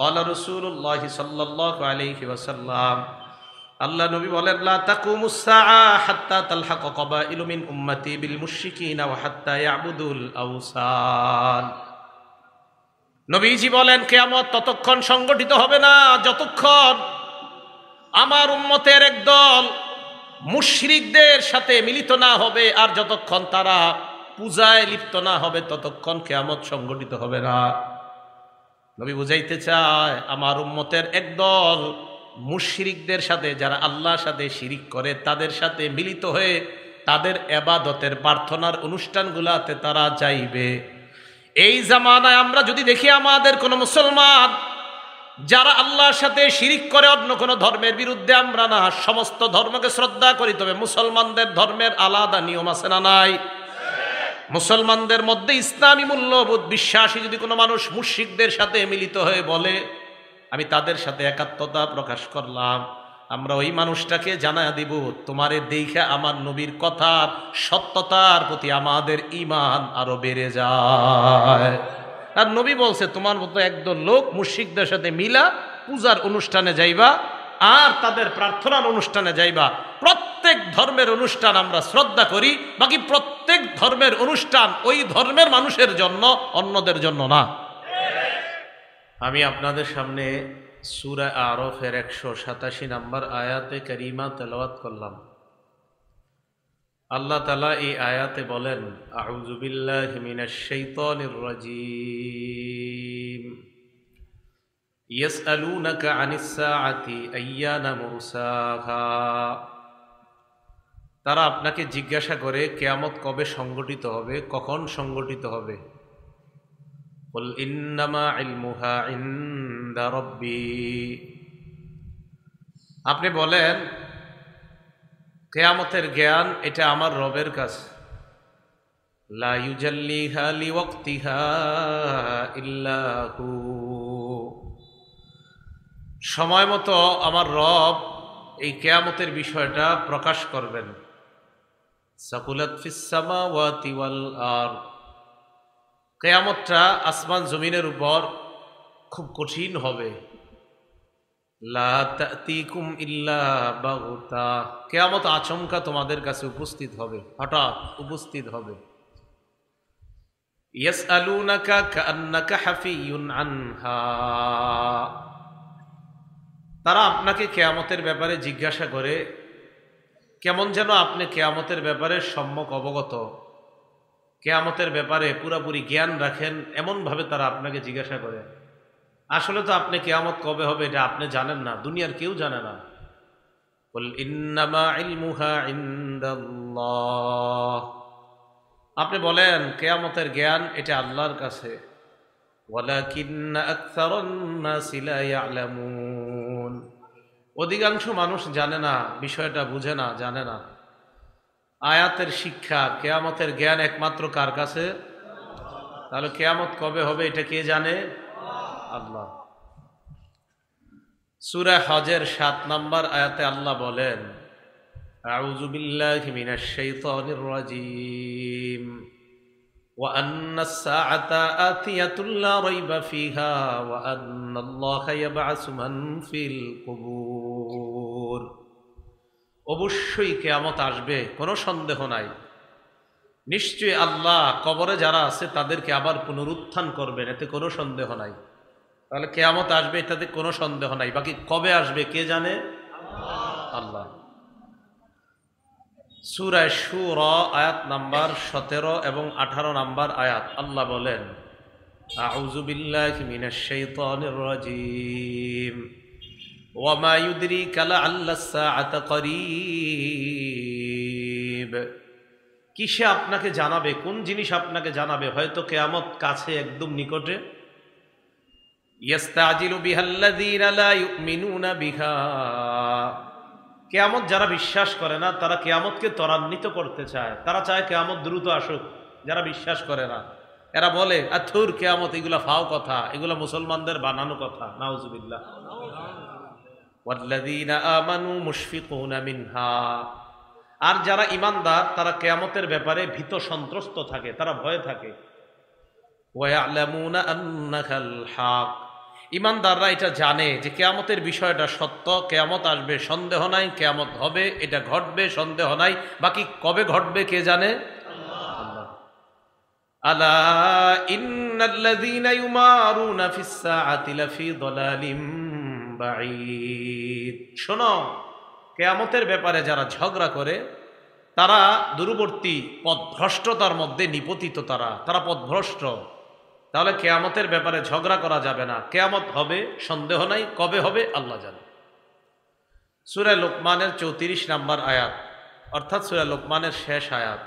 কলা রসুল্লাহ সাল্লাহ আলহি ওয়াসাল্লাম আল্লাহ নবী বলেন লা তাকুমুসা হাত্তা তালহাক কবা ইলুমিন উম্মতি বিল মুশিকিনা ওয়া হাত্তা ইয়াবুদুল আউসান নবীজি বলেন কেয়ামত ততক্ষণ সংগঠিত হবে না যতক্ষণ আমার উম্মতের একদল মুশরিকদের সাথে মিলিত না হবে আর যতক্ষণ তারা পূজায় লিপ্ত না হবে ততক্ষণ কেয়ামত সংগঠিত হবে না নবী বুঝাইতে চায় আমার উম্মতের একদল মুশরিকদের সাথে যারা আল্লাহর সাথে শিরিক করে তাদের সাথে মিলিত হয়ে তাদের এবাদতের প্রার্থনার অনুষ্ঠানগুলাতে তারা যাইবে এই জামানায় আমরা যদি দেখি আমাদের কোনো মুসলমান যারা আল্লাহর সাথে শিরিক করে অন্য কোনো ধর্মের বিরুদ্ধে আমরা না সমস্ত ধর্মকে শ্রদ্ধা করি তবে মুসলমানদের ধর্মের আলাদা নিয়ম আছে না নাই মুসলমানদের মধ্যে ইসলামী মূল্যবোধ বিশ্বাসী যদি কোনো মানুষ মুশিকদের সাথে মিলিত হয়ে বলে আমি তাদের সাথে একাত্মতা প্রকাশ করলাম আমরা ওই মানুষটাকে জানা দিব তোমারে দেখে আমার নবীর কথার সত্যতার প্রতি আমাদের ইমান আরো বেড়ে যায় আর নবী বলছে তোমার মতো একদল লোক মুশিকদের সাথে মিলা পূজার অনুষ্ঠানে যাইবা আর তাদের প্রার্থনার অনুষ্ঠানে যাইবা প্রত্যেক ধর্মের অনুষ্ঠান আমরা শ্রদ্ধা করি বাকি প্রত্যেক ধর্মের অনুষ্ঠান ওই ধর্মের মানুষের জন্য অন্যদের জন্য না আমি আপনাদের সামনে সুরা আরফের একশো সাতাশি নম্বর আয়াতে করিমা তেলওয়াত করলাম আল্লাহ তালা এই আয়াতে বলেন আউজুবিল্লাহ হিমিনা শৈতনির রাজিম তারা আপনাকে জিজ্ঞাসা করে কেয়ামত কবে সংগঠিত হবে কখন সংগঠিত হবে আপনি বলেন কেয়ামতের জ্ঞান এটা আমার রবের কাছে লা ইউজাল্লিহা ইল্লা সময় মতো আমার রব এই কেয়ামতের বিষয়টা প্রকাশ করবেন আর কেয়ামতটা আসমান জমিনের উপর খুব কঠিন হবে লাতিকুম ইল্লা বাগুতা কেয়ামত আচমকা তোমাদের কাছে উপস্থিত হবে হঠাৎ উপস্থিত হবে ইয়াসআলুনাকা কান্নাকা হাফিউন আনহা তারা আপনাকে কেয়ামতের ব্যাপারে জিজ্ঞাসা করে কেমন যেন আপনি কেয়ামতের ব্যাপারে সম্যক অবগত কেয়ামতের ব্যাপারে পুরাপুরি জ্ঞান রাখেন এমনভাবে তারা আপনাকে জিজ্ঞাসা করে আসলে তো আপনি কেয়ামত কবে হবে এটা আপনি জানেন না দুনিয়ার কেউ জানে না আপনি বলেন কেয়ামতের জ্ঞান এটা আল্লাহর কাছে ওয়ালাকিন্না আলামুন অধিকাংশ মানুষ জানে না বিষয়টা বুঝে না জানে না আয়াতের শিক্ষা কেয়ামতের জ্ঞান একমাত্র কার কাছে তাহলে কেয়ামত কবে হবে এটা কে জানে আল্লাহ সুরা হজের সাত নম্বর আয়াতে আল্লাহ বলেন وأن অবশ্যই কেয়ামত আসবে কোনো সন্দেহ নাই নিশ্চয়ই আল্লাহ কবরে যারা আছে তাদেরকে আবার পুনরুত্থান করবেন এতে কোনো সন্দেহ নাই তাহলে কেয়ামত আসবে এটাতে কোনো সন্দেহ নাই বাকি কবে আসবে কে জানে আল্লাহ সুরায় সুর আয়াত নাম্বার সতেরো এবং আঠারো নাম্বার আয়াত আল্লাহ বলেন আউজুবিল্লাহ মিনাশ শাইতানির রাজিম কিসে আপনাকে জানাবে কোন জিনিস আপনাকে জানাবে হয়তো কেয়ামত কাছে একদম নিকটে কেয়ামত যারা বিশ্বাস করে না তারা কেয়ামতকে ত্বরান্বিত করতে চায় তারা চায় কেয়ামত দ্রুত আসুক যারা বিশ্বাস করে না এরা বলে আর থুর কেয়ামত এগুলা ফাও কথা এগুলা মুসলমানদের বানানো কথা নাউজুবিল্লাহ আর যারা ইমানদার তারা কেয়ামতের ব্যাপারে ভীত সন্ত্রস্ত থাকে তারা ভয়ে থাকে ইমানদাররা এটা জানে যে কেয়ামতের বিষয়টা সত্য কেয়ামত আসবে সন্দেহ নাই কেয়ামত হবে এটা ঘটবে সন্দেহ নাই বাকি কবে ঘটবে কে জানে আলা বাঈদ শোনো কেয়ামতের ব্যাপারে যারা ঝগড়া করে তারা দূরবর্তী পদভ্রষ্টতার মধ্যে নিপতিত তারা তারা পদভ্রষ্ট তাহলে কেয়ামতের ব্যাপারে ঝগড়া করা যাবে না কেয়ামত হবে সন্দেহ নাই কবে হবে আল্লাহ জানে সুরা লোকমানের চৌত্রিশ নাম্বার আয়াত অর্থাৎ সুরা লোকমানের শেষ আয়াত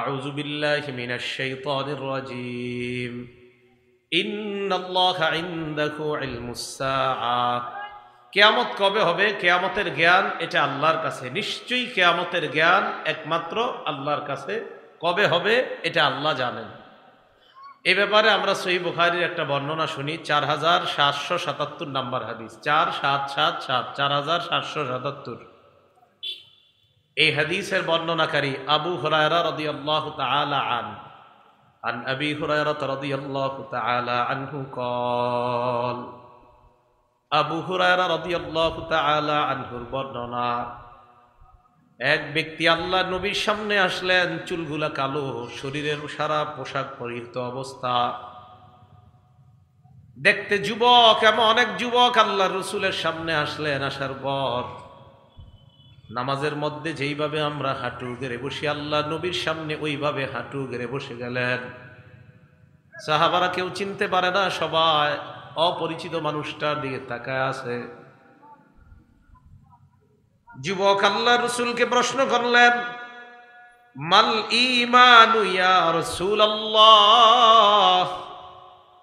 আউজুবিল্লাহ সেই শৈতানির রাজিম কেয়ামত কবে হবে কেয়ামতের জ্ঞান এটা আল্লাহর কাছে নিশ্চয়ই কেয়ামতের জ্ঞান একমাত্র আল্লাহর কাছে কবে হবে এটা আল্লাহ জানেন এ ব্যাপারে আমরা সহি বুখারির একটা বর্ণনা শুনি চার হাজার সাতশো সাতাত্তর নাম্বার হাদিস চার সাত সাত সাত চার হাজার সাতশো সাতাত্তর এই হাদিসের বর্ণনাকারী আবু হরায়রা রদি আল্লাহ আন عن أبي هريرة رضي الله تعالى عنه قال আবু হুরায়রা الله تعالى عنه বর্ণনা এক ব্যক্তি আল্লাহ নবীর সামনে আসলেন চুলগুলা কালো শরীরের সারা পোশাক পরিহিত অবস্থা দেখতে যুবক এমন অনেক যুবক আল্লাহ রসুলের সামনে আসলেন আসার পর নামাজের মধ্যে যেইভাবে আমরা হাঁটু গেড়ে বসি আল্লাহ নবীর সামনে ওইভাবে হাঁটু গেড়ে বসে গেলেন সাহাবারা কেউ চিনতে পারে না সবাই অপরিচিত মানুষটার দিকে তাকায় আছে যুবক আল্লাহ রসুলকে প্রশ্ন করলেন মাল ইমান রসুল আল্লাহ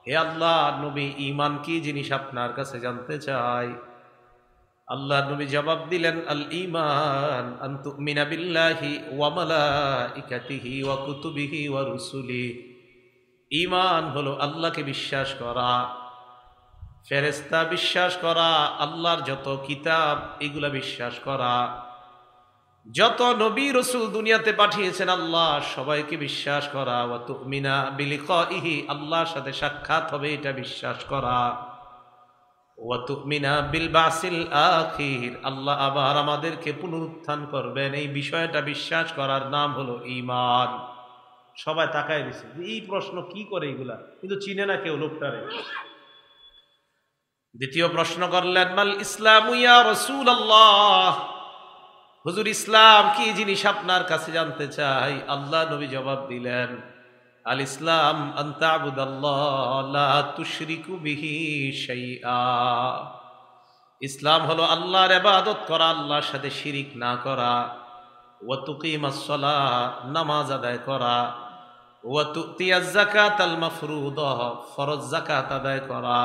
হে আল্লাহ নবী ইমান কি জিনিস আপনার কাছে জানতে চায় আল্লাহ নবী জবাব দিলেন আল ইমান আন্তু মিনাবিল্লাহি ওয়ামালা ইকাতিহি ওয়া কুতুবিহি ওয়া রুসুলি ইমান হলো আল্লাহকে বিশ্বাস করা ফেরেস্তা বিশ্বাস করা আল্লাহর যত কিতাব এগুলা বিশ্বাস করা যত নবী রসুল দুনিয়াতে পাঠিয়েছেন আল্লাহ সবাইকে বিশ্বাস করা ওয়া তুমিনা ইহি আল্লাহর সাথে সাক্ষাৎ হবে এটা বিশ্বাস করা আল্লাহ আবার আমাদেরকে পুনরুত্থান করবেন এই বিষয়টা বিশ্বাস করার নাম হলো ইমান সবাই তাকায় দিছে এই প্রশ্ন কি করে এগুলা কিন্তু চিনে না কেউ লোকটারে দ্বিতীয় প্রশ্ন করলেন মাল ইসলাম ইয়া রসুল আল্লাহ হুজুর ইসলাম কি জিনিস আপনার কাছে জানতে চাই আল্লাহ নবী জবাব দিলেন আল ইসলাম ইসলাম হলো আল্লাহর এবাদত করা আল্লাহর সাথে শিরিক না করা ওয়াতুকিমাসলা নামাজ আদায় করা ওয়াতুতিয়াজাকাত আল মাফরুদ ফরজ জাকাত আদায় করা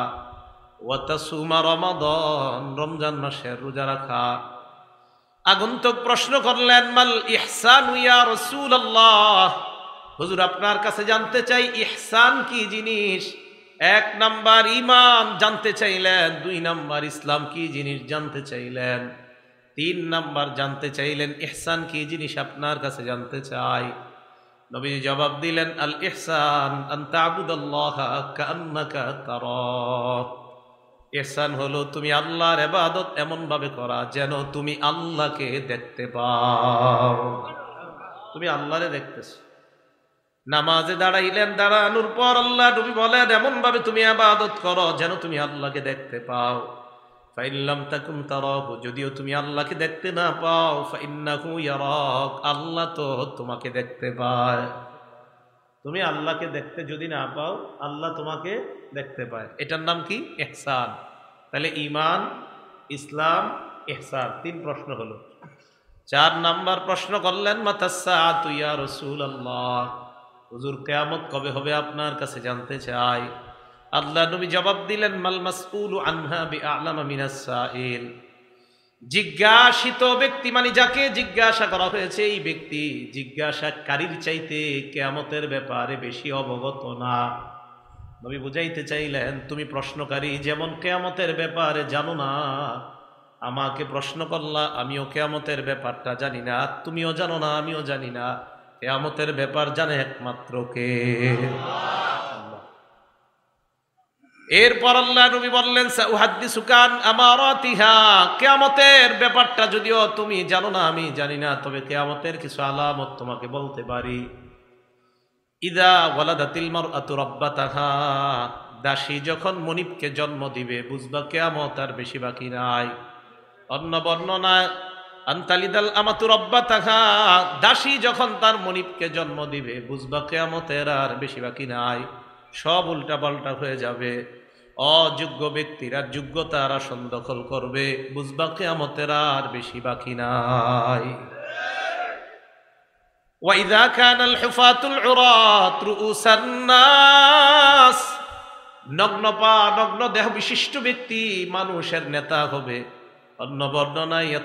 ওয়াতাসুমা রমাদন রমজান মাসের রোজা রাখা আগন্তুক প্রশ্ন করলেন মাল ইহসান ইয়া রসুল আল্লাহ হুজুর আপনার কাছে জানতে চাই ইহসান কি জিনিস এক নাম্বার ইমান জানতে চাইলেন দুই নাম্বার ইসলাম কি জিনিস জানতে চাইলেন তিন নাম্বার জানতে চাইলেন ইহসান কি জিনিস আপনার কাছে জানতে চাই নবী জবাব দিলেন আল ইহসান ইহসান হলো তুমি আল্লাহর এবাদত এমনভাবে করা যেন তুমি আল্লাহকে দেখতে পাও তুমি আল্লাহরে দেখতেছো নামাজে দাঁড়াইলেন দাঁড়ানোর পর আল্লাহ নবী বলেন এমন ভাবে তুমি আবাদত করো যেন তুমি আল্লাহকে দেখতে পাও ফাইল্লাম তাকুম তারক যদিও তুমি আল্লাহকে দেখতে না পাও ফাইন্নাহু আল্লাহ তো তোমাকে দেখতে পায় তুমি আল্লাহকে দেখতে যদি না পাও আল্লাহ তোমাকে দেখতে পায় এটার নাম কি এহসান তাহলে ইমান ইসলাম এহসান তিন প্রশ্ন হলো চার নাম্বার প্রশ্ন করলেন মাতাসা তুইয়া রসুল আল্লাহ হুজুর কেয়ামত কবে হবে আপনার কাছে জানতে চাই আল্লাহ নবী জবাব দিলেন মাল আনহা বি আলামা মিনাস জিজ্ঞাসিত ব্যক্তি মানে যাকে জিজ্ঞাসা করা হয়েছে এই ব্যক্তি জিজ্ঞাসাকারীর চাইতে কেয়ামতের ব্যাপারে বেশি অবগত না নবী বুঝাইতে চাইলেন তুমি প্রশ্নকারী যেমন কেয়ামতের ব্যাপারে জানো না আমাকে প্রশ্ন করলা আমিও কেয়ামতের ব্যাপারটা জানি না তুমিও জানো না আমিও জানি না কেয়ামতের ব্যাপার জানে একমাত্র কে এরপর আল্লাহ নবী বললেন সুকান আমার তিহা কেয়ামতের ব্যাপারটা যদিও তুমি জানো না আমি জানি না তবে কেয়ামতের কিছু আলামত তোমাকে বলতে পারি ইদা ওয়ালাদাতিল রব্বা তাহা দাসী যখন মনিবকে জন্ম দিবে বুঝবা কেয়ামত আর বেশি বাকি নাই অন্য বর্ণনা আন্তালিদাল আমাতুর অব্বা তাহা দাসী যখন তার মনিপকে জন্ম দিবে বুঝবা কেয়ামতের আর বেশি বাকি নাই সব উল্টা পাল্টা হয়ে যাবে অযোগ্য ব্যক্তিরা যোগ্যতার আসন দখল করবে বুঝবা কেয়ামতের আর বেশি বাকি নাই وإذا كان الحفاة العراة رؤوس الناس নগ্ন পা নগ্ন দেহ বিশিষ্ট ব্যক্তি মানুষের নেতা হবে অন্য বর্ণনায়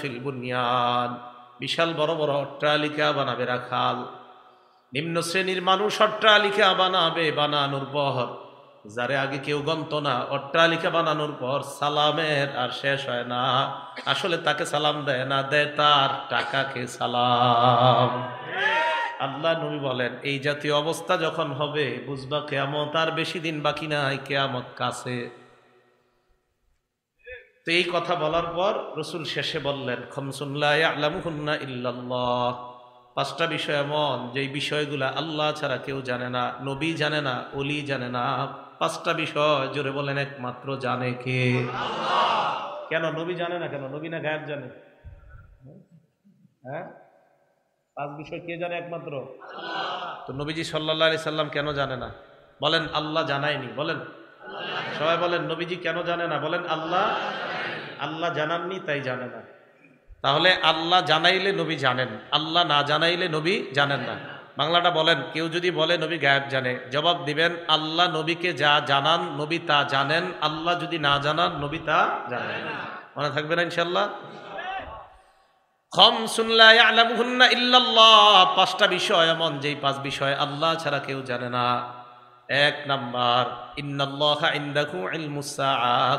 ফিল বুনিয়ান বিশাল বড় বড় অট্টালিকা বানাবে রাখাল নিম্ন শ্রেণীর মানুষ অট্টালিকা বানাবে বানানোর পর যারে আগে কেউ গন্ত না অট্টালিকা বানানোর পর সালামের আর শেষ হয় না আসলে তাকে সালাম দেয় না দেয় তার টাকাকে সালাম আল্লাহ নবী বলেন এই জাতীয় অবস্থা যখন হবে বুঝবা কেয়ামত আর বেশি দিন বাকি নাই কেয়ামত কাছে তো এই কথা বলার পর রসুল শেষে বললেন খমসুল্লাহনা ইল্লাল্লাহ পাঁচটা বিষয় এমন যেই বিষয়গুলো আল্লাহ ছাড়া কেউ জানে না নবী জানে না অলি জানে না পাঁচটা বিষয় জোরে বলেন একমাত্র জানে কে কেন নবী জানে না কেন নবী না গায়ব জানে হ্যাঁ পাঁচ বিষয় কে জানে একমাত্র তো নবীজি সাল্লাহ আলি সাল্লাম কেন জানে না বলেন আল্লাহ জানায়নি বলেন সবাই বলেন নবীজি কেন জানে না বলেন আল্লাহ আল্লাহ জানাননি তাই জানে না তাহলে আল্লাহ জানাইলে নবী জানেন আল্লাহ না জানাইলে নবী জানেন না বাংলাটা বলেন কেউ যদি বলে নবী গায়েব জানে জবাব দিবেন আল্লাহ নবীকে যা জানান নবী তা জানেন আল্লাহ যদি না জানান নবী তা জানেন মনে থাকবে না ইনশাল্লাহ খম শুনলাই আলামহুন্না ইল্লাল্লাহ পাঁচটা বিষয় এমন যেই পাঁচ বিষয় আল্লাহ ছাড়া কেউ জানে না এক নাম্বার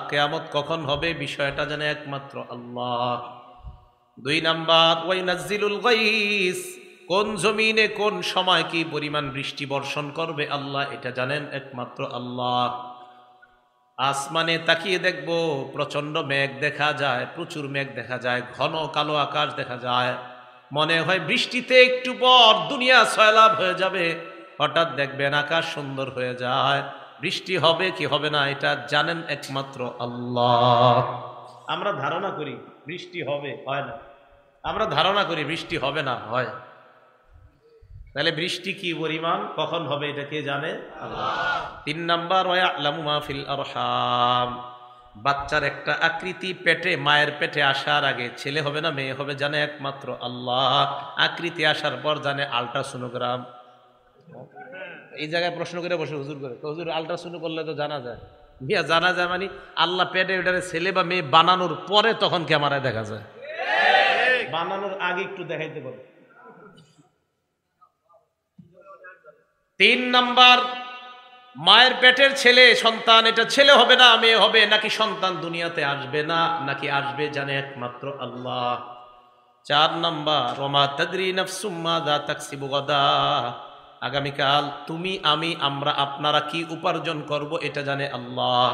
কেয়ামত কখন হবে বিষয়টা জানে একমাত্র আল্লাহ দুই নাম্বার নাজিলুল গাইস কোন জমিনে কোন সময় কি পরিমাণ বৃষ্টি বর্ষণ করবে আল্লাহ এটা জানেন একমাত্র আল্লাহ আসমানে তাকিয়ে দেখব প্রচণ্ড মেঘ দেখা যায় প্রচুর মেঘ দেখা যায় ঘন কালো আকাশ দেখা যায় মনে হয় বৃষ্টিতে একটু পর দুনিয়া সয়লাভ হয়ে যাবে হঠাৎ দেখবেন আকাশ সুন্দর হয়ে যায় বৃষ্টি হবে কি হবে না এটা জানেন একমাত্র আল্লাহ আমরা ধারণা করি বৃষ্টি হবে হয় না আমরা ধারণা করি বৃষ্টি হবে না হয় তাহলে বৃষ্টি কি পরিমাণ কখন হবে এটা কে জানে তিন নাম্বার ফিল বাচ্চার একটা আকৃতি পেটে মায়ের পেটে আসার আগে ছেলে হবে না মেয়ে হবে জানে একমাত্র আল্লাহ আকৃতি আসার পর জানে আল্ট্রাসোনোগ্রাম এই জায়গায় প্রশ্ন করে বসে হুজুর করে তো হুজুর আল্ট্রাসাউন্ড করলে তো জানা যায় মিয়া জানা যায় মানে আল্লাহ পেটে ওটারে ছেলে বা মেয়ে বানানোর পরে তখন ক্যামেরায় দেখা যায় বানানোর আগে একটু দেখাইতে পারে তিন নাম্বার মায়ের পেটের ছেলে সন্তান এটা ছেলে হবে না মেয়ে হবে নাকি সন্তান দুনিয়াতে আসবে না নাকি আসবে জানে একমাত্র আল্লাহ চার নাম্বার রমা তদ্রি নফসুম্মা দা তাকসিবু গদা আগামীকাল তুমি আমি আমরা আপনারা কি উপার্জন করব এটা জানে আল্লাহ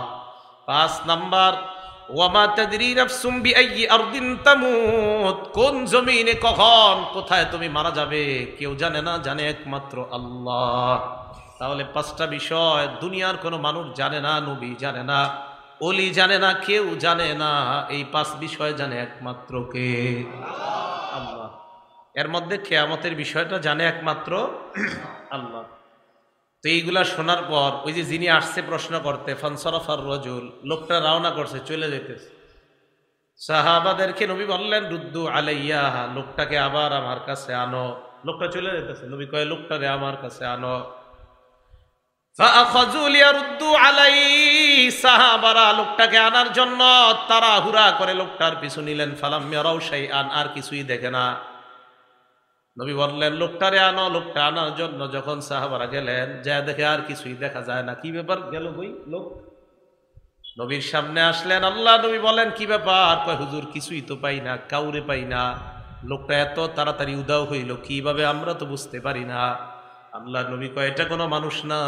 পাঁচ নাম্বার ওয়ামা তাদরি আই আর দিন তামুত কোন জমিনে কখন কোথায় তুমি মারা যাবে কেউ জানে না জানে একমাত্র আল্লাহ তাহলে পাঁচটা বিষয় দুনিয়ার কোনো মানুষ জানে না নবী জানে না অলি জানে না কেউ জানে না এই পাঁচ বিষয় জানে একমাত্র কে আল্লাহ এর মধ্যে খেয়ামতের বিষয়টা জানে একমাত্র আল্লাহ তো এইগুলা শোনার পর ওই যে যিনি আসছে প্রশ্ন করতে আর রজুল লোকটা রওনা করছে চলে যেতেছে সাহাবাদেরকে নবী বললেন রুদ্দু আলাইয়া লোকটাকে আবার আমার কাছে আনো লোকটা চলে যেতেছে নবী কয়ে লোকটাকে আমার কাছে আনো লোকটাকে আনার জন্য তারা হুরা করে লোকটার পিছু নিলেন ফালাম আর কিছুই দেখে না নবী বললেন লোকটারে আনো লোকটা আনার জন্য যখন সাহাবারা গেলেন যা দেখে আর কিছুই দেখা যায় না কি ব্যাপার গেল ওই লোক নবীর সামনে আসলেন আল্লাহ নবী বলেন কি ব্যাপার কয় হুজুর কিছুই তো পাই না কাউরে পাই না লোকটা এত তাড়াতাড়ি উদাও হইল কিভাবে আমরা তো বুঝতে পারি না আল্লাহ নবী কয় এটা কোনো মানুষ না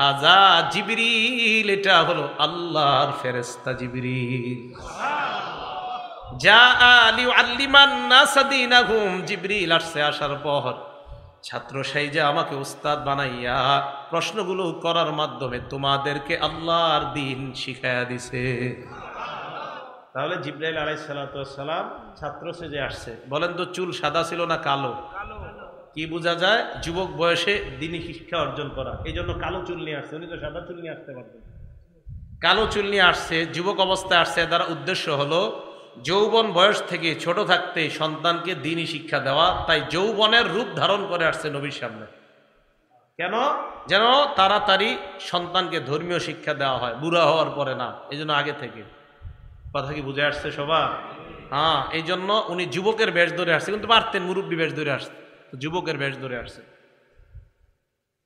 হাজা জিবিরিল এটা হলো আল্লাহর ফেরেস্তা জিবিরিল যা আলি আল্লিমান না সাদিন আগুম জিবরিল আসছে আসার পর ছাত্র সেই যে আমাকে উস্তাদ বানাইয়া প্রশ্নগুলো করার মাধ্যমে তোমাদেরকে আল্লাহর দিন শিখাইয়া দিছে তাহলে জিব্রাইল আলাই সালাম ছাত্র সেজে আসছে বলেন তো চুল সাদা ছিল না কালো কি বোঝা যায় যুবক বয়সে দিনই শিক্ষা অর্জন করা এই জন্য কালো চুল নিয়ে আসছে উনি তো সাদা চুল নিয়ে আসতে পারতেন কালো চুল নিয়ে আসছে যুবক অবস্থায় আসছে তার উদ্দেশ্য হলো যৌবন বয়স থেকে ছোট থাকতে সন্তানকে দিনই শিক্ষা দেওয়া তাই যৌবনের রূপ ধারণ করে আসছে নবীর সামনে কেন যেন তাড়াতাড়ি সন্তানকে ধর্মীয় শিক্ষা দেওয়া হয় বুড়া হওয়ার পরে না এই আগে থেকে কথা কি বুঝে আসছে সবার হ্যাঁ এই জন্য উনি যুবকের বেশ ধরে আসছে কিন্তু পারতেন মুরব্বী বেশ ধরে আসছে যুবকের বেশ ধরে আসছে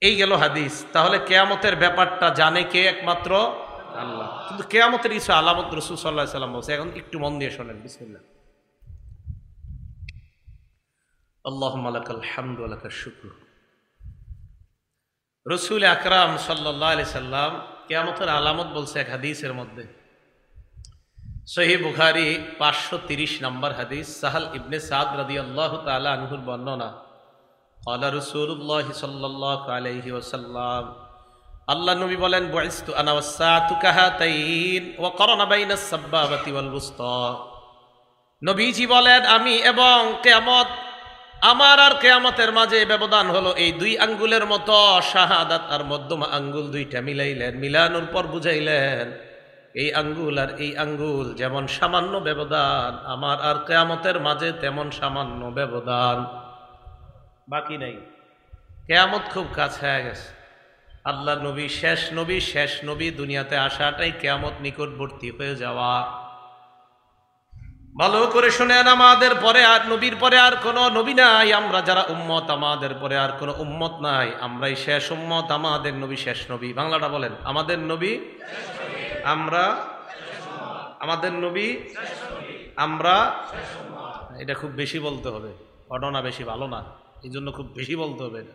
এই গেল হাদিস তাহলে কেয়ামতের ব্যাপারটা জানে কে একমাত্র আল্লাহ কিন্তু কেয়ামতের কিছু আলামত রসুল সাল্লাহ সাল্লাম বলছে এখন একটু মন দিয়ে শোনেন বিসমিল্লা আল্লাহ মালাক আলহামদ আলাকা শুক্র রসুল আকরাম সাল্লাহ আলি সাল্লাম কেয়ামতের আলামত বলছে এক হাদিসের মধ্যে সহি বুখারি পাঁচশো তিরিশ নম্বর হাদিস সাহাল ইবনে সাদ রাদি আল্লাহ তালা আনহুর বর্ণনা কলা রসুল্লাহ সাল্লাহ আলহি ওসাল্লাম আল্লাহ নবী বলেন বয়স্তু নবীজি বলেন আমি এবং কেয়ামত আমার আর কেয়ামতের মাঝে ব্যবধান হলো এই দুই আঙ্গুলের মতো শাহাদাত আর মধ্যমা আঙ্গুল দুইটা মিলাইলেন মিলানোর পর বুঝাইলেন এই আঙ্গুল আর এই আঙ্গুল যেমন সামান্য ব্যবধান আমার আর কেয়ামতের মাঝে তেমন সামান্য ব্যবধান বাকি নাই কেয়ামত খুব কাছে গেছে আল্লাহ নবী শেষ নবী শেষ নবী দুনিয়াতে আসাটাই কেয়ামত নিকটবর্তী হয়ে যাওয়া ভালো করে শুনেন আমাদের পরে আর নবীর পরে আর কোনো নবী নাই আমরা যারা উম্মত আমাদের পরে আর কোনো উম্মত নাই আমরাই শেষ উম্মত আমাদের নবী শেষ নবী বাংলাটা বলেন আমাদের নবী আমরা আমাদের নবী আমরা এটা খুব বেশি বলতে হবে ঘটনা বেশি ভালো না এই জন্য খুব বেশি বলতে হবে এটা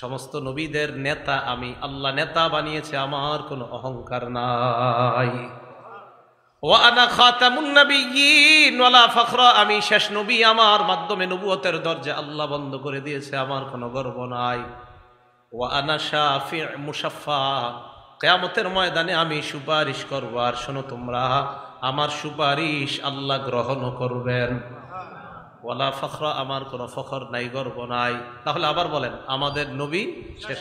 সমস্ত নবীদের নেতা আমি আল্লাহ নেতা বানিয়েছে আমার কোনো অহংকার নাই আমি শেষ নবী আমার মাধ্যমে নবুয়তের দরজা আল্লাহ বন্ধ করে দিয়েছে আমার কোনো গর্ব নাই ও আনা শাহি মুসাফা কেয়ামতের ময়দানে আমি সুপারিশ করবো আর শোনো তোমরা আমার সুপারিশ আল্লাহ গ্রহণ করবেন ওয়ালা ফখরা আমার কোনো ফখর নাই গর্ব নাই তাহলে আবার বলেন আমাদের নবী শেষ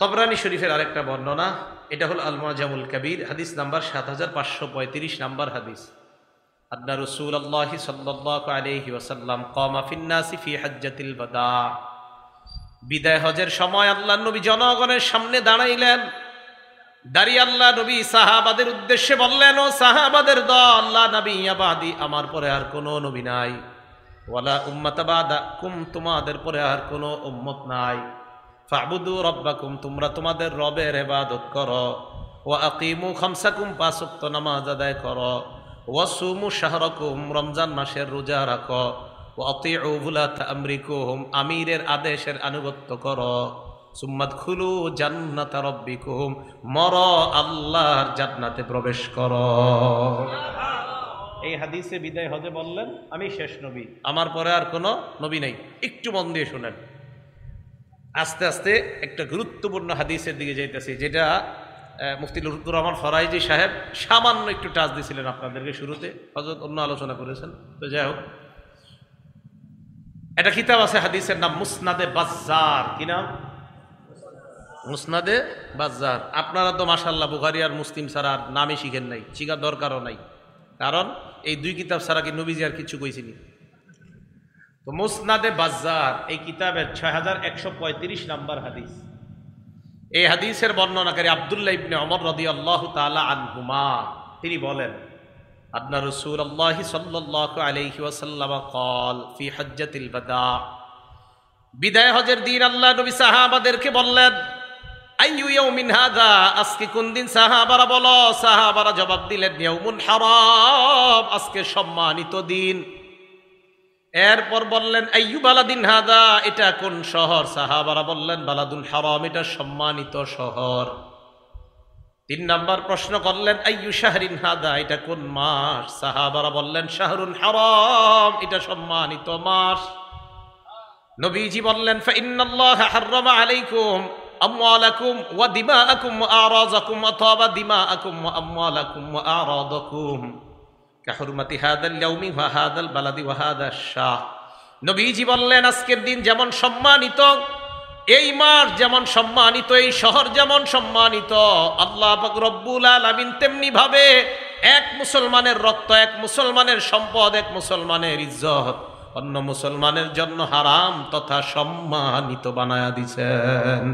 তবরানি শরীফের আরেকটা বর্ণনা এটা হল আলমা জামুল কবির হাদিস নাম্বার সাত হাজার পাঁচশো পঁয়ত্রিশ নাম্বার হাদিস আদনা রসুল আল্লাহ সাল্লাহ আলহি ওসাল্লাম কমাফিন্নাসি ফি হাজাতিল বাদা বিদায় হজের সময় আল্লাহ নবী জনগণের সামনে দাঁড়াইলেন দারিয়াল্লা আল্লাহ নবী সাহাবাদের উদ্দেশ্যে বললেন ও সাহাবাদের দল্লা আল্লাহ নবী আবাদি আমার পরে আর কোনো নবী নাই ওয়ালা উম্মাতাবাদা কুম তোমাদের পরে আর কোনো উম্মত নাই ফাবুদু রব্বাকুম তোমরা তোমাদের রবের এবাদত করো ও আকিমু খামসাকুম পাঁচক্ত নামাজ আদায় করো সুমু শাহরকুম রমজান মাসের রোজা রাখো ও অতি উভুলাত আমরিকুম আমিরের আদেশের আনুগত্য করো মর আল্লাহর জান্নাতে প্রবেশ কর এই হাদিসে বিদায় হজে বললেন আমি শেষ নবী আমার পরে আর কোনো নবী নেই একটু মন দিয়ে আস্তে আস্তে একটা গুরুত্বপূর্ণ হাদিসের দিকে যাইতেছি যেটা মুফতি লুতুর রহমান ফরাইজি সাহেব সামান্য একটু টাচ দিয়েছিলেন আপনাদেরকে শুরুতে হজরত অন্য আলোচনা করেছেন তো যাই হোক একটা কিতাব আছে হাদিসের নাম মুসনাদে বাজার কি নাম মুসনাদে বাজার আপনারা তো মাসাল্লাহ বুখারি আর মুসলিম ছাড়া আর নামে শিখেন নাই শিখার দরকারও নাই কারণ এই দুই কিতাব ছাড়া কি নবীজি আর কিছু কইছিনি তো মুসনাদে বাজার এই কিতাবের ছয় হাজার একশো পঁয়ত্রিশ নাম্বার হাদিস এই হাদিসের বর্ণনাকারী আবদুল্লাহ ইবনে অমর রদি আল্লাহ তালা আনহুমা তিনি বলেন আপনার রসুল আল্লাহ সাল্লাহ আলহি ওয়াসাল্লাম কল ফি হজ্জাতিল বাদা বিদায় হজের দিন আল্লাহ নবী সাহাবাদেরকে বললেন আজকে কোন দিন সাহাবারা বলো সাহাবারা জবাব দিলেন নিয়মুন হারাম আজকে সম্মানিত দিন এরপর বললেন আইয়ু বালাদিন হাদা এটা কোন শহর সাহাবারা বললেন বালাদুল হারাম এটা সম্মানিত শহর তিন নম্বর প্রশ্ন করলেন আইয়ু শাহরিন হাদা এটা কোন মাস সাহাবারা বললেন শাহরুন হারাম এটা সম্মানিত মাস নবীজি বললেন ফাইন্নাল্লাহ হাররামা আলাইকুম أموالكم ودماءكم وأعراضكم وطاب دماءكم وأموالكم وأعراضكم كحرمة هذا اليوم وهذا البلد وهذا الشاه নবীজি বললেন আজকের দিন যেমন সম্মানিত এই মাস যেমন সম্মানিত এই শহর যেমন সম্মানিত আল্লাহ রব্বুল আলমিন তেমনি ভাবে এক মুসলমানের রক্ত এক মুসলমানের সম্পদ এক মুসলমানের ইজ্জত অন্য মুসলমানের জন্য হারাম তথা সম্মানিত বানায়া দিছেন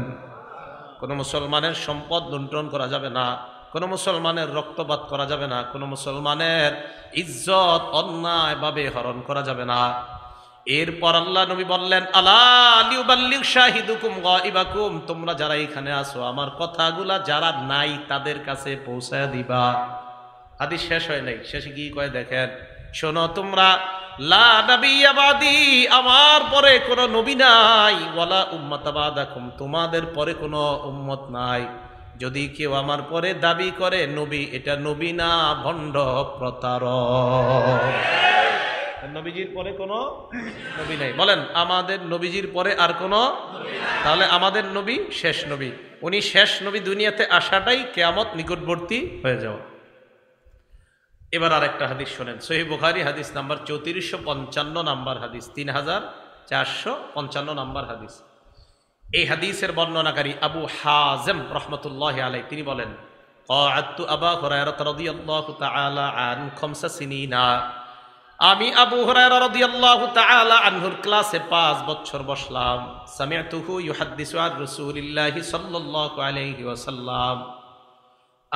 কোনো মুসলমানের সম্পদ লুণ্ঠন করা যাবে না কোনো মুসলমানের রক্তপাত করা যাবে না কোনো মুসলমানের ইজ্জত অন্যায়ভাবে হরণ করা যাবে না এরপর আল্লাহ নবী বললেন আলাহিদুকুম তোমরা যারা এখানে আসো আমার কথাগুলা যারা নাই তাদের কাছে পৌঁছায় দিবা আদি শেষ হয় নাই শেষে কি কয় দেখেন শোনো তোমরা লা আমার পরে কোনো নবী নাই ওয়ালা উম্মতাবাদাকুম তোমাদের পরে কোনো উম্মত নাই যদি কেউ আমার পরে দাবি করে নবী এটা নবী না ভণ্ড প্রতার নবীজির পরে কোনো নবী নাই বলেন আমাদের নবীজির পরে আর কোন তাহলে আমাদের নবী শেষ নবী উনি শেষ নবী দুনিয়াতে আসাটাই কেয়ামত নিকটবর্তী হয়ে যাওয়া এবার আর একটা হাদিস শোনেন সহি বুখারি হাদিস নাম্বার চৌত্রিশশো পঞ্চান্ন নাম্বার হাদিস তিন হাজার চারশো পঞ্চান্ন নাম্বার হাদিস এই হাদিসের বর্ণনাকারী আবু হাজেম রহমতুল্লাহ আলাই তিনি বলেন قعدت أبا هريرة رضي الله تعالى عن خمس سنين আমি আবু হুরায়রা রাদিয়াল্লাহু তাআলা আনহুর ক্লাসে পাঁচ বছর বসলাম সামিআতুহু ইউহাদ্দিসু আর রাসূলিল্লাহি সাল্লাল্লাহু আলাইহি ওয়াসাল্লাম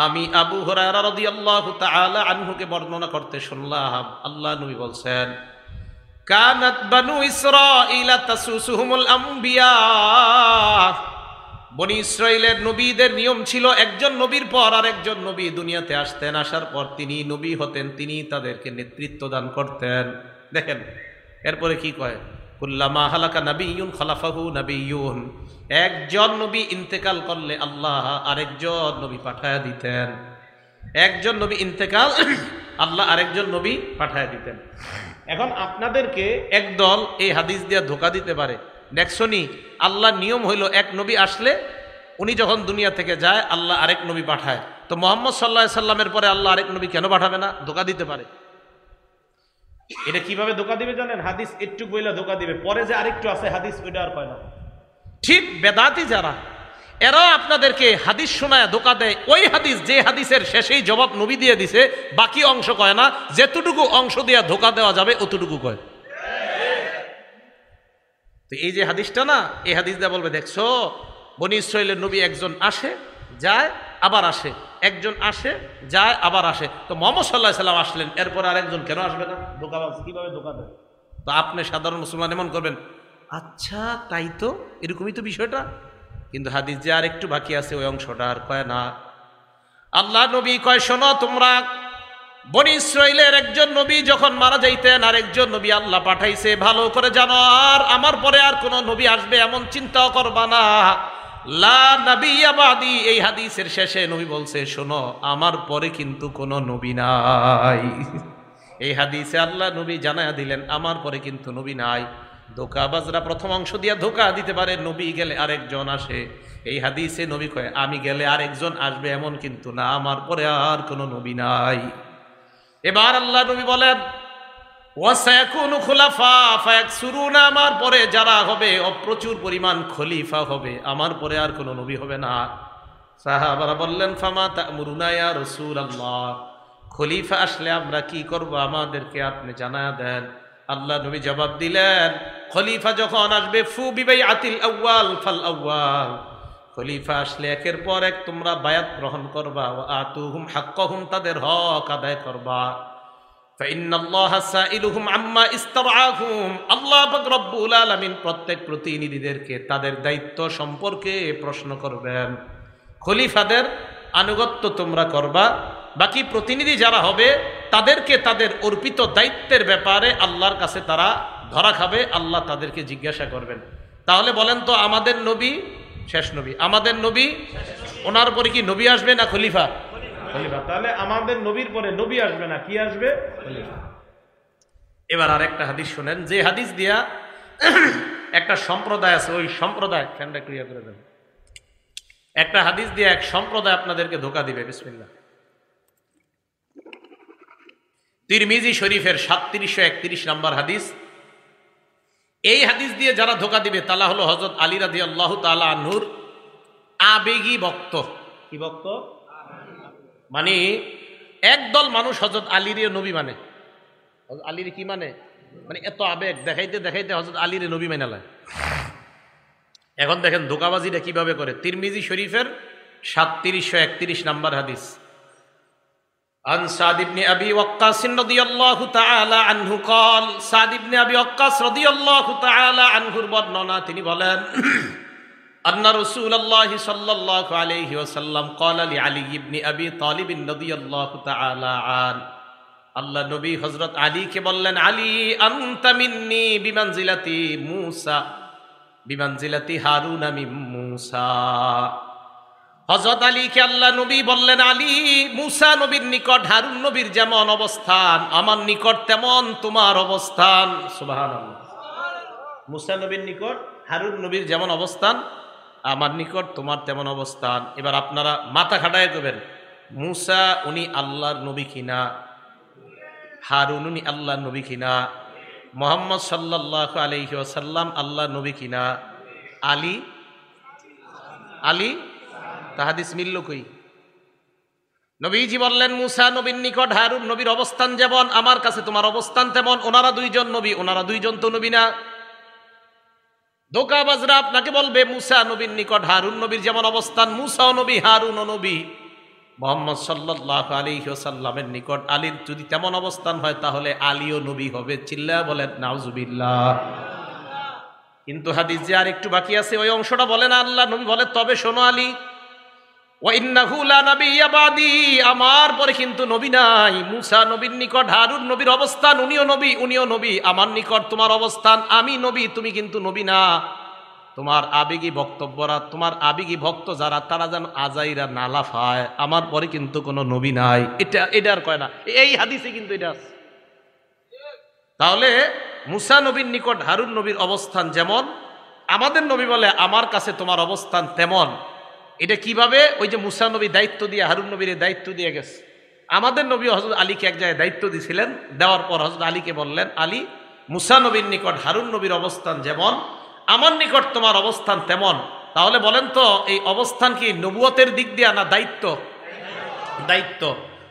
আমি আবু আনহুকে বর্ণনা করতে শুনলাম আল্লাহ নবী বলছেন কানাত বানু ইসরাইলা তাসুসুহুমুল আমবিয়া বনি ইসরায়েলের নবীদের নিয়ম ছিল একজন নবীর পর আর একজন নবী দুনিয়াতে আসতেন আসার পর তিনি নবী হতেন তিনি তাদেরকে নেতৃত্ব দান করতেন দেখেন এরপরে কি কয় উল্লামা হালাকা নাবিউন খলাফাহু নাবিউন একজন নবী ইন্তেকাল করলে আল্লাহ আরেকজন নবী পাঠায় দিতেন একজন নবী ইন্তেকাল আল্লাহ আরেকজন নবী পাঠায় দিতেন এখন আপনাদেরকে একদল এই হাদিস দিয়া ধোকা দিতে পারে দেখছনি আল্লাহ নিয়ম হইল এক নবী আসলে উনি যখন দুনিয়া থেকে যায় আল্লাহ আরেক নবী পাঠায় তো মোহাম্মদ সাল্লা সাল্লামের পরে আল্লাহ আরেক নবী কেন পাঠাবে না ধোকা দিতে পারে এটা কিভাবে ধোকা দিবে জানেন হাদিস একটু বইলে ধোকা দিবে পরে যে আরেকটু আছে হাদিস ওইটা আর কয় না ঠিক বেদাতি যারা এরা আপনাদেরকে হাদিস শোনায় ধোকা দেয় ওই হাদিস যে হাদিসের শেষেই জবাব নবী দিয়ে দিছে বাকি অংশ কয় না যেতটুকু অংশ দিয়ে ধোকা দেওয়া যাবে অতটুকু কয় তো এই যে হাদিসটা না এই হাদিস দিয়ে বলবে দেখছো বনি ইসরায়েলের নবী একজন আসে যায় আবার আসে একজন আসে যায় আবার আসে তো মোহাম্মদ সাল্লাহ সাল্লাম আসলেন এরপর আর একজন কেন আসবে না ধোকাবাজ কীভাবে ধোকা দেবে তো আপনি সাধারণ মুসলমান এমন করবেন আচ্ছা তাই তো এরকমই তো বিষয়টা কিন্তু হাদিস যে আর একটু বাকি আছে ওই অংশটা আর কয় না আল্লাহ নবী কয় শোনো তোমরা বনি ইসরায়েলের একজন নবী যখন মারা যাইতেন আর একজন নবী আল্লাহ পাঠাইছে ভালো করে জানো আর আমার পরে আর কোনো নবী আসবে এমন চিন্তাও করবা না লা নবী এই হাদিসের শেষে নবী বলছে শোনো আমার পরে কিন্তু কোনো নবী নাই এই হাদিসে আল্লাহ নবী জানায়া দিলেন আমার পরে কিন্তু নবী নাই ধোকাবাজরা প্রথম অংশ দিয়া ধোকা দিতে পারে নবী গেলে আরেকজন আসে এই হাদিসে নবী কয় আমি গেলে আরেকজন আসবে এমন কিন্তু না আমার পরে আর কোনো নবী নাই এবার আল্লাহ নবী বলেন শুরু না আমার পরে যারা হবে অপ্রচুর পরিমাণ খলিফা হবে আমার পরে আর কোনো নবী হবে না সাহাবারা বললেন ফামা তা মুরুনায়া রসুল আল্লাহ খলিফা আসলে আমরা কি করব আমাদেরকে আপনি জানা দেন আল্লাহ নবী জবাব দিলেন খলিফা যখন আসবে ফু বিবাই আতিল আউয়াল ফাল আউ্য়াল খলিফা আসলে একের পর এক তোমরা বায়াত গ্রহণ করবা আতু হুম হাক্ক হুম তাদের হক আদায় করবা প্রত্যেক প্রতিনিধিদেরকে তাদের দায়িত্ব সম্পর্কে প্রশ্ন করবেন খলিফাদের আনুগত্য তোমরা করবা বাকি প্রতিনিধি যারা হবে তাদেরকে তাদের অর্পিত দায়িত্বের ব্যাপারে আল্লাহর কাছে তারা ধরা খাবে আল্লাহ তাদেরকে জিজ্ঞাসা করবেন তাহলে বলেন তো আমাদের নবী শেষ নবী আমাদের নবী ওনার পরে কি নবী আসবে না খলিফা খলিফা তাহলে আমাদের নবীর পরে নবী আসবে না কি আসবে এবার আর একটা হাদিস শোনেন যে হাদিস দিয়া একটা সম্প্রদায় আছে ওই সম্প্রদায় ফ্যানটা ক্রিয়া করে দেন একটা হাদিস দিয়ে এক সম্প্রদায় আপনাদেরকে ধোকা দিবে বিসমিল্লা তিরমিজি শরীফের সাতত্রিশশো একত্রিশ নম্বর হাদিস এই হাদিস দিয়ে যারা ধোকা দিবে তালা হলো হজরত আলী রাজি আল্লাহ তালা নূর আবেগী বক্ত কি বক্ত মানে একদল মানুষ হজরত আলীরে নবী মানে হজরত আলীর কি মানে মানে এত আবেগ দেখাইতে দেখাইতে হজরত আলীরে নবী মানে এখন দেখেন ধোকাবাজিটা কিভাবে করে তিরমিজি শরীফের সাতত্রিশশো একত্রিশ নাম্বার হাদিস عن سعد بن أبي وقاص رضي الله تعالى عنه قال سعد بن أبي وقاص رضي الله تعالى عنه বর্ণনা তিনি বলেন أن رسول الله صلى الله عليه وسلم قال لعلي بن أبي طالب رضي الله تعالى عنه আল্লাহ নবী হজরত আলীকে বললেন আলী আন্তামিন্নি বিমানজিলাতি মুসা বিমানজিলাতি হারুন আমি মুসা হজরত আলীকে আল্লাহ নবী বললেন আলী মুসা নবীর নিকট হারুন নবীর যেমন অবস্থান আমার নিকট তেমন তোমার অবস্থান সুবাহ মুসা নবীর নিকট হারুন নবীর যেমন অবস্থান আমার নিকট তোমার তেমন অবস্থান এবার আপনারা মাথা খাটায় দেবেন মুসা উনি আল্লাহর নবী কিনা হারুন উনি আল্লাহর নবী কিনা মোহাম্মদ সাল্লাহ আলহি সাল্লাম আল্লাহ নবী কিনা আলী আলী তাহাদিস মিল্ল কই নবীজি বললেন মুসা নবীর নিকট হারুন নবীর অবস্থান যেমন আমার কাছে তোমার অবস্থান তেমন ওনারা দুইজন নবী ওনারা দুইজন তো নবী না দোকাবাজরা আপনাকে বলবে মুসা নবীর নিকট হারুন নবীর যেমন অবস্থান মুসা নবী হারুন নবী মোহাম্মদ সাল্লাহ আলী আলিহাসাল্লামের নিকট আলীর যদি তেমন অবস্থান হয় তাহলে আলীও নবী হবে চিল্লা বলেন নাউজুবিল্লা কিন্তু হাদিস যে আর একটু বাকি আছে ওই অংশটা বলে না আল্লাহ নবী বলে তবে শোনো আলী আমার পরে কিন্তু নবী নাই মুসা নবীর নিকট হারুন নবীর অবস্থান উনিও নবী উনিও নবী আমার নিকট তোমার অবস্থান আমি নবী তুমি কিন্তু নবী না তোমার আবেগী বক্তব্যরা তোমার আবেগী ভক্ত যারা তারা যেন আজাইরা নালা ফায় আমার পরে কিন্তু কোনো নবী নাই এটা এটা আর কয় না এই হাদিসে কিন্তু এটা তাহলে মুসা নবীর নিকট হারুন নবীর অবস্থান যেমন আমাদের নবী বলে আমার কাছে তোমার অবস্থান তেমন এটা কিভাবে ওই যে মুসা নবী দায়িত্ব দিয়ে হারুন নবীর দায়িত্ব দিয়ে গেছে আমাদের নবী হজরত আলীকে এক জায়গায় দায়িত্ব দিয়েছিলেন দেওয়ার পর হজরত আলীকে বললেন আলী মুসা নবীর নিকট হারুন নবীর অবস্থান যেমন আমার নিকট তোমার অবস্থান তেমন তাহলে বলেন তো এই অবস্থান কি নবুয়তের দিক দিয়ে আনা দায়িত্ব দায়িত্ব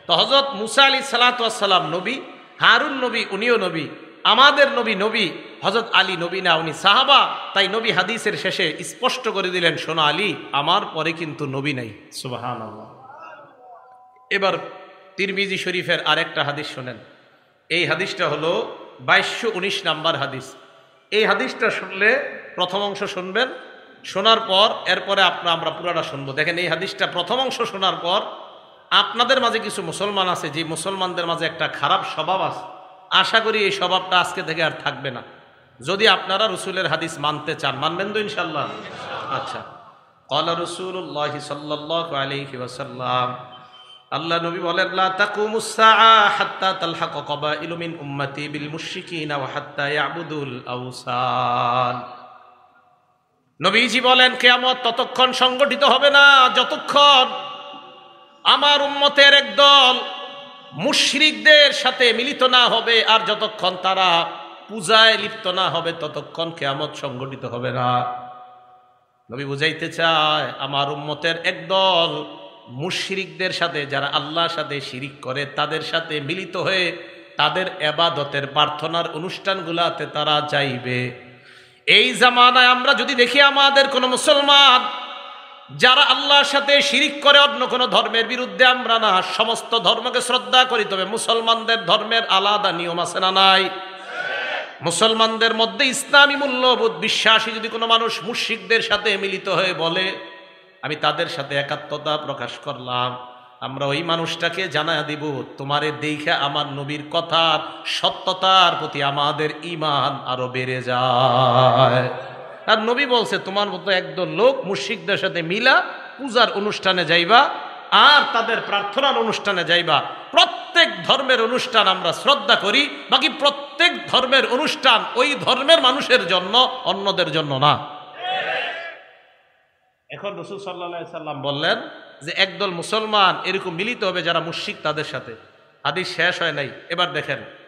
তো হজরত মুসা আলী সালাতাম নবী হারুন নবী উনিও নবী আমাদের নবী নবী হজরত আলী নবী না উনি সাহাবা তাই নবী হাদিসের শেষে স্পষ্ট করে দিলেন সোনা আলী আমার পরে কিন্তু নবী নাই সুবাহান এবার তিরমিজি শরীফের আরেকটা হাদিস শোনেন এই হাদিসটা হলো বাইশশো উনিশ নাম্বার হাদিস এই হাদিসটা শুনলে প্রথম অংশ শুনবেন শোনার পর এরপরে আপনার আমরা পুরাটা শুনবো দেখেন এই হাদিসটা প্রথম অংশ শোনার পর আপনাদের মাঝে কিছু মুসলমান আছে যে মুসলমানদের মাঝে একটা খারাপ স্বভাব আছে আশা করি এই স্বভাবটা আজকে থেকে আর থাকবে না যদি আপনারা রসুলের হাদিস মানতে চান মানবেন তো ইনশাল্লাহ আচ্ছা কলা রসুল্লাহ সাল্লাহ আলহি ওসাল্লাম আল্লাহ নবী বলেন লা তাকুমুসা হাত্তা তালহাক কবা ইলুমিন উম্মতি বিল মুশরিকিনা ওয়া হাত্তা ইয়াবুদুল আওসান নবীজি বলেন কেয়ামত ততক্ষণ সংগঠিত হবে না যতক্ষণ আমার উম্মতের একদল মুশরিকদের সাথে মিলিত না হবে আর যতক্ষণ তারা পূজায় লিপ্ত না হবে ততক্ষণ কেয়ামত সংগঠিত হবে না নবী বুঝাইতে চায় আমার উম্মতের একদল মুশরিকদের সাথে যারা আল্লাহর সাথে শিরিক করে তাদের সাথে মিলিত হয়ে তাদের এবাদতের প্রার্থনার অনুষ্ঠানগুলাতে তারা যাইবে এই জামানায় আমরা যদি দেখি আমাদের কোনো মুসলমান যারা আল্লাহর সাথে শিরিক করে অন্য কোনো ধর্মের বিরুদ্ধে আমরা না সমস্ত ধর্মকে শ্রদ্ধা করি তবে মুসলমানদের ধর্মের আলাদা নিয়ম আছে না নাই মুসলমানদের মধ্যে ইসলামী মূল্যবোধ বিশ্বাসী যদি কোনো মানুষ মুশিকদের সাথে মিলিত হয়ে বলে আমি তাদের সাথে একাত্মতা প্রকাশ করলাম আমরা ওই মানুষটাকে জানা দিব তোমারে দেখে আমার নবীর কথার সত্যতার প্রতি আমাদের ইমান আরো বেড়ে যায় আর নবী বলছে তোমার মতো একদল লোক মুশিকদের সাথে মিলা পূজার অনুষ্ঠানে যাইবা আর তাদের প্রার্থনার অনুষ্ঠানে যাইবা প্রত্যেক প্রত্যেক ধর্মের অনুষ্ঠান আমরা শ্রদ্ধা করি বাকি প্রত্যেক ধর্মের অনুষ্ঠান ওই ধর্মের মানুষের জন্য অন্যদের জন্য না এখন রসুল সাল্লা সাল্লাম বললেন যে একদল মুসলমান এরকম মিলিত হবে যারা মুশিক তাদের সাথে আদি শেষ হয় নাই এবার দেখেন